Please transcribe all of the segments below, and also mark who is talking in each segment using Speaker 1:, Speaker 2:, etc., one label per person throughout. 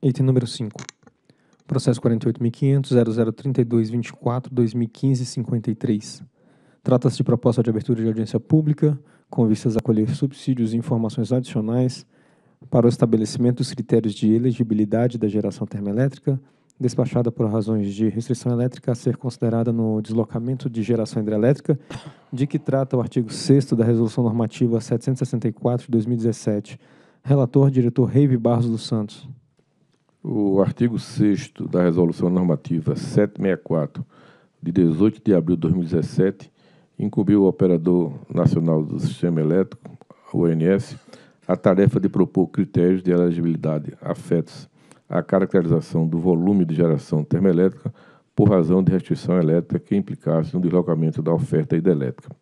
Speaker 1: Item número 5. Processo 48.500.0032.24.2015.53. Trata-se de proposta de abertura de audiência pública, com vistas a colher subsídios e informações adicionais para o estabelecimento dos critérios de elegibilidade da geração termoelétrica, despachada por razões de restrição elétrica a ser considerada no deslocamento de geração hidrelétrica, de que trata o artigo 6 da Resolução Normativa 764 de 2017. Relator, diretor Reive Barros dos Santos.
Speaker 2: O artigo 6 da Resolução Normativa 764, de 18 de abril de 2017, incumbiu o Operador Nacional do Sistema Elétrico, ONS, a tarefa de propor critérios de elegibilidade afetos à caracterização do volume de geração termoelétrica por razão de restrição elétrica que implicasse no deslocamento da oferta hidrelétrica.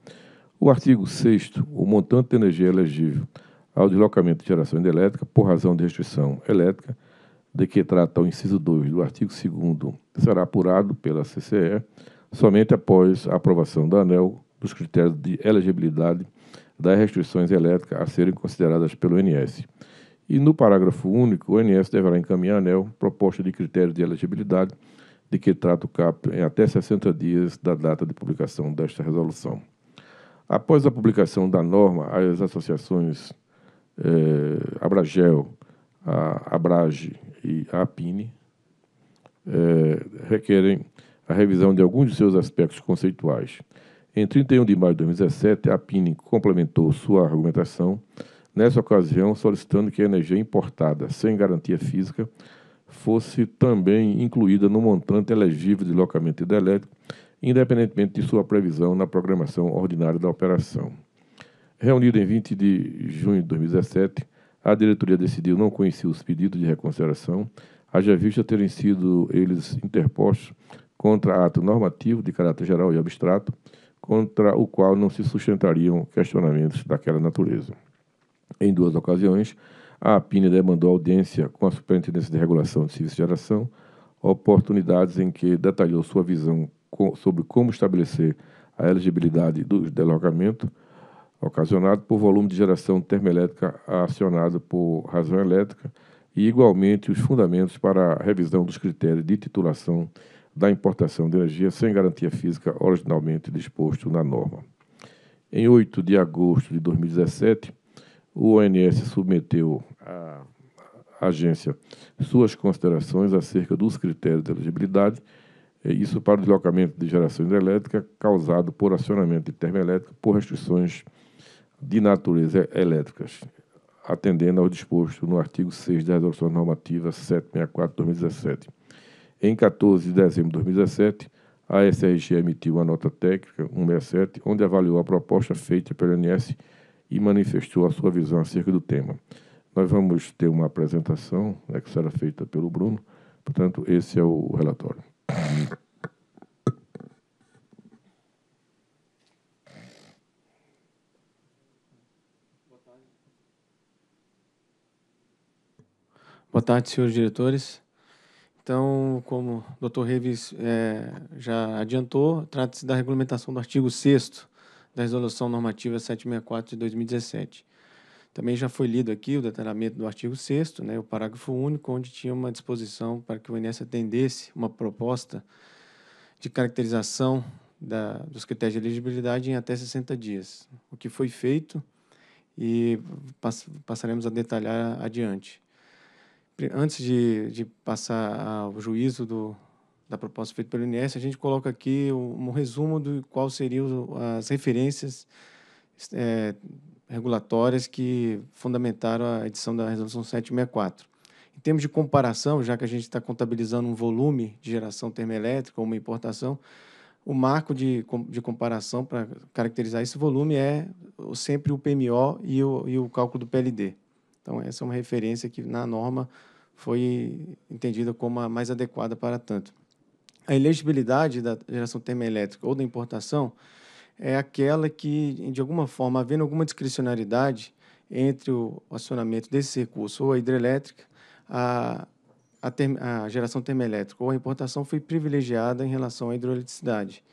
Speaker 2: O artigo 6 o montante de energia elegível ao deslocamento de geração hidrelétrica por razão de restrição elétrica de que trata o inciso 2 do artigo 2 será apurado pela CCE somente após a aprovação da ANEL dos critérios de elegibilidade das restrições elétricas a serem consideradas pelo ONS. E no parágrafo único, o ONS deverá encaminhar à ANEL proposta de critério de elegibilidade de que trata o CAP em até 60 dias da data de publicação desta resolução. Após a publicação da norma, as associações eh, Abragel, a Abrage e a APINE, é, requerem a revisão de alguns de seus aspectos conceituais. Em 31 de maio de 2017, a APINE complementou sua argumentação, nessa ocasião solicitando que a energia importada sem garantia física fosse também incluída no montante elegível de locamento hidrelétrico, independentemente de sua previsão na programação ordinária da operação. Reunida em 20 de junho de 2017, a diretoria decidiu não conhecer os pedidos de reconsideração, haja vista terem sido eles interpostos contra ato normativo de caráter geral e abstrato, contra o qual não se sustentariam questionamentos daquela natureza. Em duas ocasiões, a APINE demandou audiência com a Superintendência de Regulação de Serviços de Geração, oportunidades em que detalhou sua visão sobre como estabelecer a elegibilidade do deslocamento ocasionado por volume de geração termoelétrica acionado por razão elétrica e, igualmente, os fundamentos para a revisão dos critérios de titulação da importação de energia sem garantia física originalmente disposto na norma. Em 8 de agosto de 2017, o ONS submeteu à agência suas considerações acerca dos critérios de elegibilidade, eh, isso para o deslocamento de geração hidrelétrica causado por acionamento de termoelétrica por restrições de natureza elétricas, atendendo ao disposto no artigo 6 da Resolução Normativa 764-2017. Em 14 de dezembro de 2017, a SRG emitiu a nota técnica 167, onde avaliou a proposta feita pelo INS e manifestou a sua visão acerca do tema. Nós vamos ter uma apresentação né, que será feita pelo Bruno, portanto, esse é o relatório.
Speaker 3: Boa tarde, senhores diretores. Então, como o Dr. Reves é, já adiantou, trata-se da regulamentação do artigo 6 da Resolução Normativa 764 de 2017. Também já foi lido aqui o detalhamento do artigo 6 né, o parágrafo único, onde tinha uma disposição para que o INSS atendesse uma proposta de caracterização da, dos critérios de elegibilidade em até 60 dias, o que foi feito e pass, passaremos a detalhar adiante antes de, de passar ao juízo do, da proposta feita pelo INS, a gente coloca aqui um, um resumo de quais seriam as referências é, regulatórias que fundamentaram a edição da Resolução 764. Em termos de comparação, já que a gente está contabilizando um volume de geração termoelétrica ou uma importação, o marco de, de comparação para caracterizar esse volume é sempre o PMO e o, e o cálculo do PLD. Então, essa é uma referência que, na norma, foi entendida como a mais adequada para tanto. A elegibilidade da geração termoelétrica ou da importação é aquela que, de alguma forma, havendo alguma discricionariedade entre o acionamento desse recurso ou a hidrelétrica, a, a, term, a geração termoelétrica ou a importação foi privilegiada em relação à hidroeletricidade.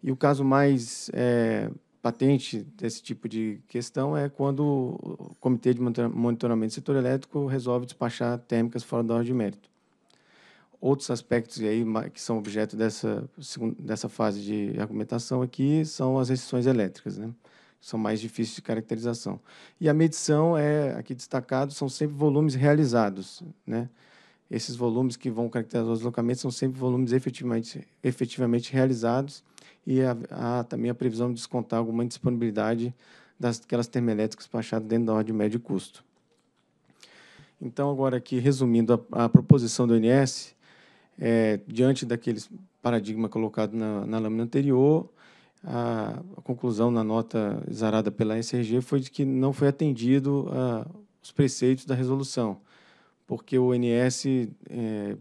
Speaker 3: E o caso mais é, patente desse tipo de questão é quando o Comitê de Monitoramento do Setor Elétrico resolve despachar térmicas fora da ordem de mérito. Outros aspectos aí que são objeto dessa, dessa fase de argumentação aqui são as restrições elétricas, né? são mais difíceis de caracterização. E a medição é aqui destacado são sempre volumes realizados, né? Esses volumes que vão caracterizar os locamentos são sempre volumes efetivamente, efetivamente realizados e há também a previsão de descontar alguma indisponibilidade das aquelas termoelétricas baixadas dentro da ordem de médio custo. Então, agora aqui, resumindo a, a proposição do ONS, é, diante daquele paradigma colocado na, na lâmina anterior, a, a, conclusão na nota exarada pela SRG foi de que não foi atendido a, os preceitos da resolução, porque o ONS... é,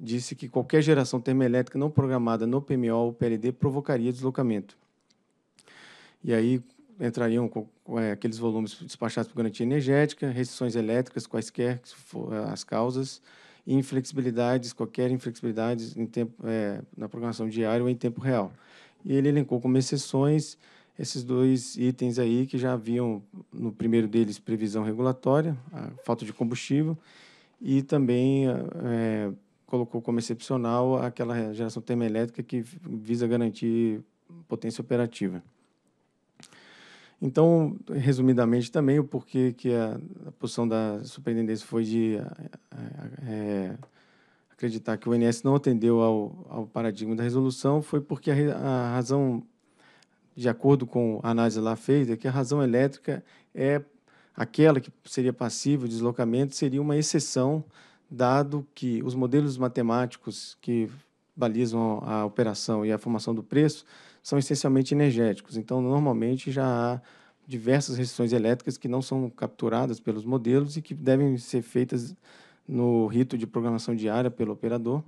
Speaker 3: disse que qualquer geração termoelétrica não programada no PMO ou PLD provocaria deslocamento. E aí entrariam é, aqueles volumes despachados por garantia energética, restrições elétricas, quaisquer for, é, as causas, e inflexibilidades, qualquer inflexibilidade em tempo, é, na programação diária ou em tempo real. E ele elencou como exceções esses dois itens aí que já haviam, no primeiro deles, previsão regulatória, a falta de combustível, e também é, colocou como excepcional aquela geração termoelétrica que visa garantir potência operativa. Então, resumidamente também, o porquê que a, a posição da superintendência foi de é, acreditar que o INS não atendeu ao, ao paradigma da resolução foi porque a, a, razão, de acordo com a análise lá feita, é que a razão elétrica é aquela que seria passiva o deslocamento, seria uma exceção dado que os modelos matemáticos que balizam a operação e a formação do preço são essencialmente energéticos. Então, normalmente já há diversas restrições elétricas que não são capturadas pelos modelos e que devem ser feitas no rito de programação diária pelo operador.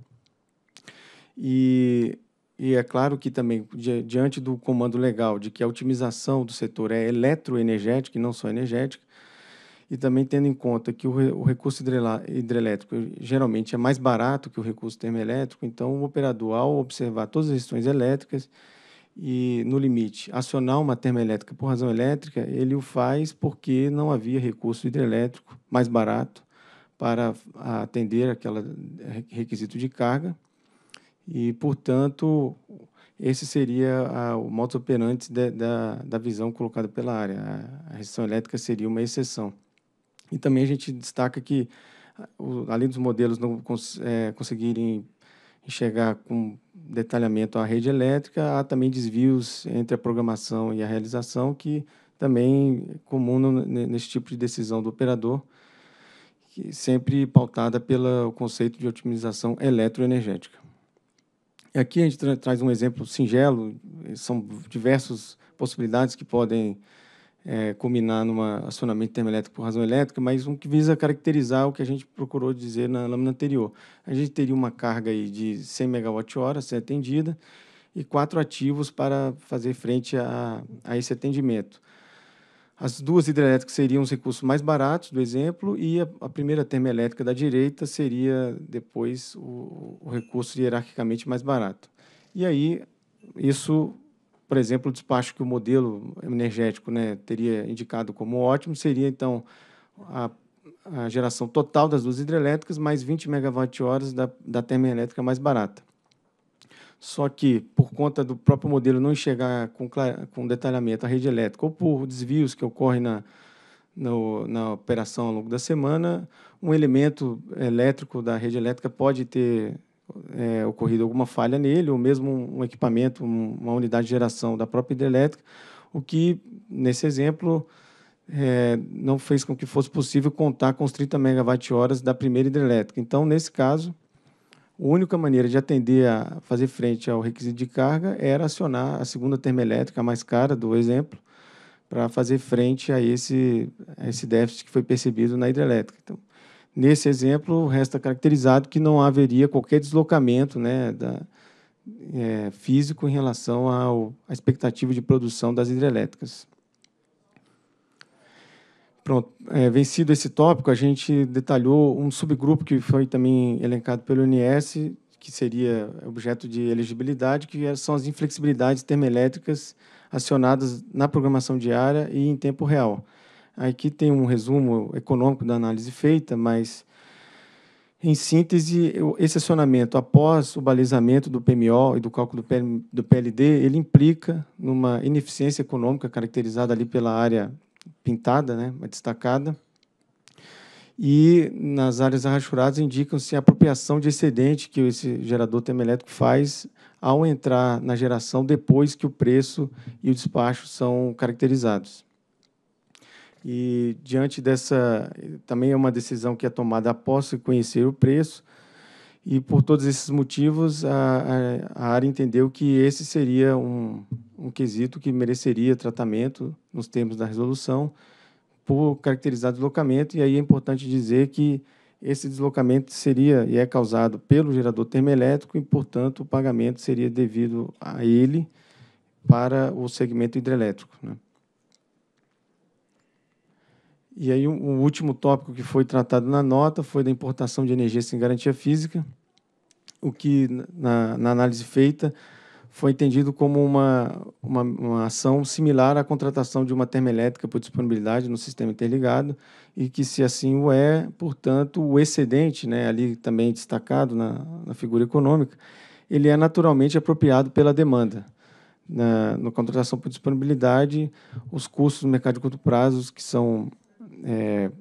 Speaker 3: E, e é claro que também, diante do comando legal de que a otimização do setor é eletroenergética e não só energética, e também tendo em conta que o, recurso hidrelétrico geralmente é mais barato que o recurso termoelétrico, então o operador, ao observar todas as restrições elétricas e, no limite, acionar uma termoelétrica por razão elétrica, ele o faz porque não havia recurso hidrelétrico mais barato para atender aquele é, requisito de carga e, portanto, esse seria a, o modus operandi de, da, da visão colocada pela área. A, a restrição elétrica seria uma exceção. E também a gente destaca que, ah, além dos modelos não é, conseguirem enxergar com detalhamento a rede elétrica, há também desvios entre a programação e a realização que também é comum nesse tipo de decisão do operador, sempre pautada pelo conceito de otimização eletroenergética. Aqui a gente tra traz um exemplo singelo, são diversas possibilidades que podem é, culminar num acionamento termoelétrico por razão elétrica, mas um que visa caracterizar o que a gente procurou dizer na lâmina anterior. A gente teria uma carga aí de 100 MWh a ser atendida e quatro ativos para fazer frente a, a esse atendimento. As duas hidrelétricas seriam os recursos mais baratos do exemplo e a, a primeira termoelétrica da direita seria depois o, o recurso hierarquicamente mais barato. E aí isso por exemplo, o despacho que o modelo energético né, teria indicado como ótimo seria, então, a, a geração total das duas hidrelétricas mais 20 megawatt-horas da, da termoelétrica mais barata. Só que, por conta do próprio modelo não enxergar com, com detalhamento a rede elétrica ou por desvios que ocorrem na, no, na operação ao longo da semana, um elemento elétrico da rede elétrica pode ter é, ocorrido alguma falha nele, ou mesmo um equipamento, uma unidade de geração da própria hidrelétrica, o que, nesse exemplo, é, não fez com que fosse possível contar com os 30 megawatt-horas da primeira hidrelétrica. Então, nesse caso, a única maneira de atender a fazer frente ao requisito de carga era acionar a segunda termoelétrica, a mais cara do exemplo, para fazer frente a esse, a esse déficit que foi percebido na hidrelétrica. Então, Nesse exemplo, resta caracterizado que não haveria qualquer deslocamento né, da, é, físico em relação ao, à expectativa de produção das hidrelétricas. Pronto, é, vencido esse tópico, a gente detalhou um subgrupo que foi também elencado pelo INS, que seria objeto de elegibilidade, que é, são as inflexibilidades termoelétricas acionadas na programação diária e em tempo real. Aqui tem um resumo econômico da análise feita, mas, em síntese, esse acionamento após o balizamento do PMO e do cálculo do PLD, ele implica numa ineficiência econômica caracterizada ali pela área pintada, né, destacada, e nas áreas arrachuradas indicam-se a apropriação de excedente que esse gerador termoelétrico faz ao entrar na geração depois que o preço e o despacho são caracterizados. E diante dessa, também é uma decisão que é tomada após conhecer o preço. E por todos esses motivos, a, a, a área entendeu que esse seria um, um quesito que mereceria tratamento nos termos da resolução por caracterizar deslocamento. E aí é importante dizer que esse deslocamento seria e é causado pelo gerador termoelétrico e, portanto, o pagamento seria devido a ele para o segmento hidrelétrico. Né? E aí, o um, último tópico que foi tratado na nota foi da importação de energia sem garantia física, o que, na, na análise feita, foi entendido como uma, uma, uma, ação similar à contratação de uma termoelétrica por disponibilidade no sistema interligado e que, se assim o é, portanto, o excedente, né, ali também destacado na, na figura econômica, ele é naturalmente apropriado pela demanda. Na, na contratação por disponibilidade, os custos no mercado de curto prazo, que são é,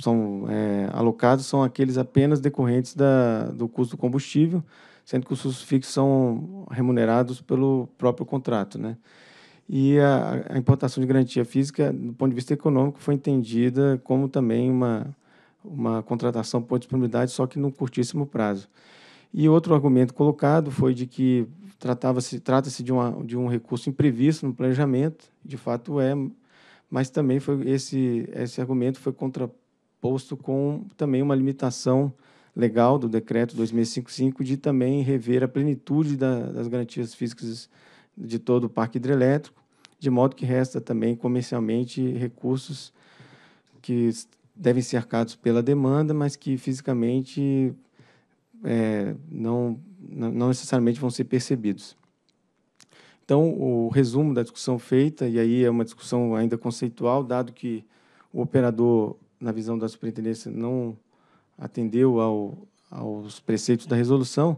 Speaker 3: são é, alocados são aqueles apenas decorrentes da, do custo do combustível, sendo que os custos fixos são remunerados pelo próprio contrato. Né? E a, a, importação de garantia física, do ponto de vista econômico, foi entendida como também uma, uma contratação por disponibilidade, só que num curtíssimo prazo. E outro argumento colocado foi de que tratava-se trata-se de, de um recurso imprevisto no planejamento, de fato é, mas também foi esse esse argumento foi contraposto com também uma limitação legal do decreto 2055 de também rever a plenitude da, das garantias físicas de todo o parque hidrelétrico, de modo que resta também comercialmente recursos que devem ser arcados pela demanda, mas que fisicamente é, não, não necessariamente vão ser percebidos. Então, o resumo da discussão feita, e aí é uma discussão ainda conceitual, dado que o operador, na visão da superintendência, não atendeu ao, aos preceitos da resolução,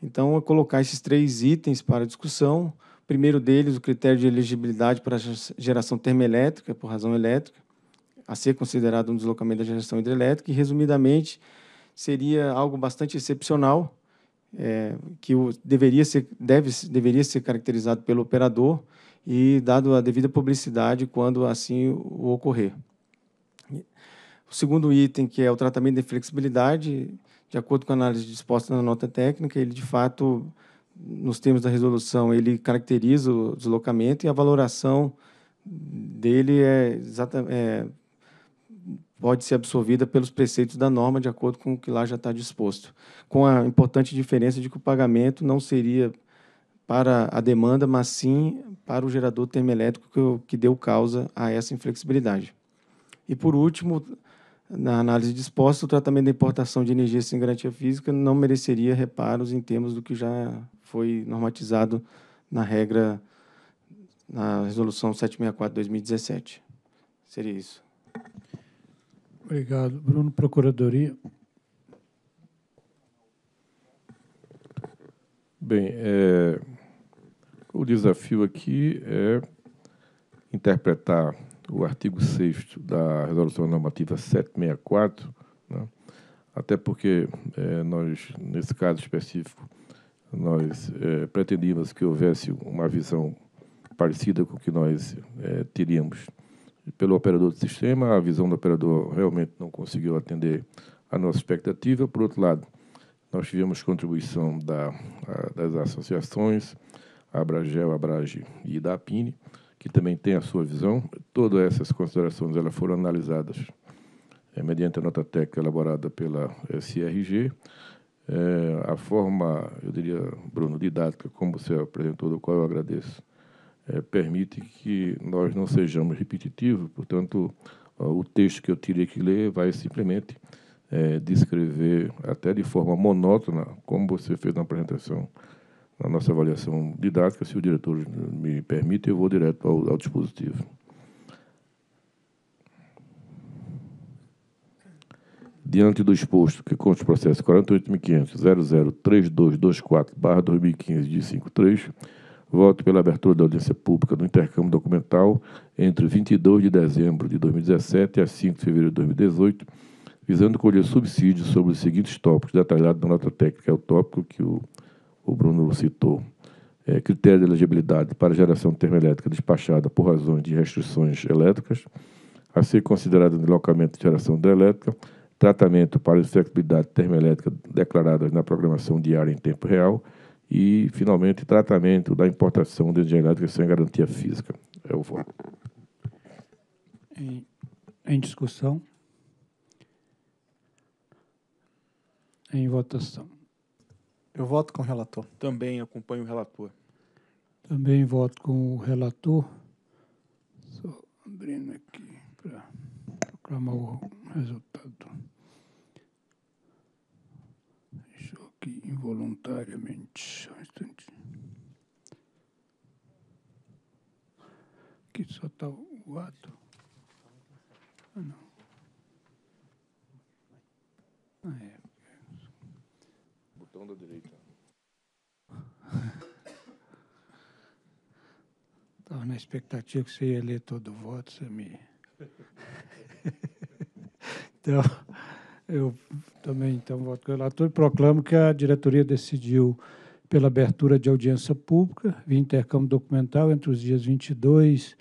Speaker 3: então é colocar esses três itens para discussão. O primeiro deles, o critério de elegibilidade para geração termoelétrica, por razão elétrica, a ser considerado um deslocamento da geração hidrelétrica, e, resumidamente, seria algo bastante excepcional, é, que o, deveria ser, deve, deveria ser caracterizado pelo operador e dado a devida publicidade quando assim o ocorrer. O segundo item, que é o tratamento de flexibilidade, de acordo com a análise disposta na nota técnica, ele de fato, nos termos da resolução, ele caracteriza o deslocamento e a valoração dele é, exata, é pode ser absorvida pelos preceitos da norma, de acordo com o que lá já está disposto. Com a importante diferença de que o pagamento não seria para a demanda, mas sim para o gerador termoelétrico que, deu causa a essa inflexibilidade. E, por último, na análise disposta, o tratamento da importação de energia sem garantia física não mereceria reparos em termos do que já foi normatizado na regra, na resolução 764-2017. Seria isso.
Speaker 1: Obrigado. Bruno, Procuradoria.
Speaker 2: Bem, é, o desafio aqui é interpretar o artigo 6 da Resolução Normativa 764, né? até porque é, nós, nesse caso específico, nós é, pretendíamos que houvesse uma visão parecida com o que nós é, teríamos pelo operador do sistema, a visão do operador realmente não conseguiu atender a nossa expectativa. Por outro lado, nós tivemos contribuição da, a, das associações, a Abragel, Abrage e da APINE, que também tem a sua visão. Todas essas considerações elas foram analisadas é, mediante a nota técnica elaborada pela SRG. É, eh, a forma, eu diria, Bruno, didática, como você apresentou, do qual eu agradeço, é, permite que nós não sejamos repetitivos, portanto, o texto que eu tirei que ler vai simplesmente é, descrever, até de forma monótona, como você fez na apresentação, na nossa avaliação didática. Se o diretor me permite, eu vou direto ao, ao dispositivo. Diante do exposto que consta o processo 48.500.003224-2015 de 53, Voto pela abertura da audiência pública do intercâmbio documental entre 22 de dezembro de 2017 a 5 de fevereiro de 2018, visando colher subsídios sobre os seguintes tópicos, detalhado na nota técnica, é o tópico que o, o Bruno citou. É, critério de elegibilidade para geração termoelétrica despachada por razões de restrições elétricas, a ser considerada no locamento de geração de elétrica, tratamento para inflexibilidade termoelétrica declarada na programação diária em tempo real, e, finalmente, tratamento da importação de energia elétrica sem garantia física. É o voto.
Speaker 1: Em, discussão. Em votação. Eu voto com o relator.
Speaker 2: Também acompanho o relator.
Speaker 1: Também voto com o relator. Só abrindo aqui para proclamar o resultado. involuntariamente, um instante, Aqui só está o ato. Ah, não. Ah, é.
Speaker 2: Botão da direita.
Speaker 1: Estava na expectativa que você ia ler todo o voto, você me. então, eu também, então, voto com o relator e proclamo que a diretoria decidiu pela abertura de audiência pública via intercâmbio documental entre os dias 22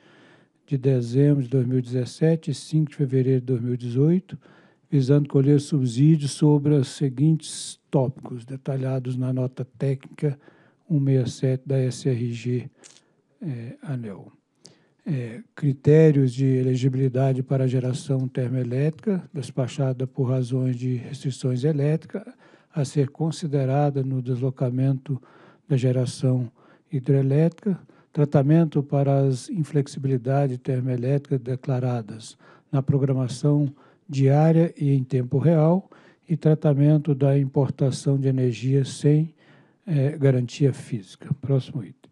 Speaker 1: de dezembro de 2017 e 5 de fevereiro de 2018, visando colher subsídios sobre os seguintes tópicos, detalhados na nota técnica 167 da SRG é, eh, ANEL é, critérios de elegibilidade para geração termoelétrica, despachada por razões de restrições elétricas, a ser considerada no deslocamento da geração hidrelétrica, tratamento para as inflexibilidades termoelétricas declaradas na programação diária e em tempo real, e tratamento da importação de energia sem é, garantia física. Próximo item.